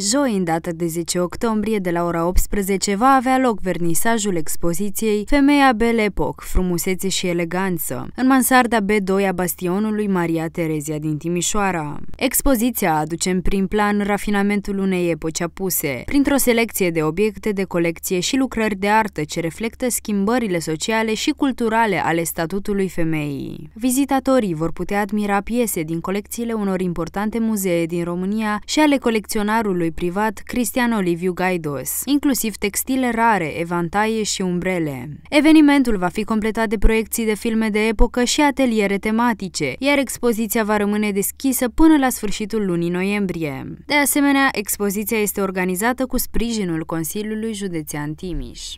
Joi, în data de 10 octombrie, de la ora 18, va avea loc vernisajul expoziției Femeia Belle Epoque, frumusețe și eleganță, în mansarda B2 a bastionului Maria Terezia din Timișoara. Expoziția aduce în prim plan rafinamentul unei epoci apuse, printr-o selecție de obiecte de colecție și lucrări de artă ce reflectă schimbările sociale și culturale ale statutului femeii. Vizitatorii vor putea admira piese din colecțiile unor importante muzee din România și ale colecționarului jurnalului privat Cristian Oliviu Gaidos, inclusiv textile rare, evantaie și umbrele. Evenimentul va fi completat de proiecții de filme de epocă și ateliere tematice, iar expoziția va rămâne deschisă până la sfârșitul lunii noiembrie. De asemenea, expoziția este organizată cu sprijinul Consiliului Județean Timiș.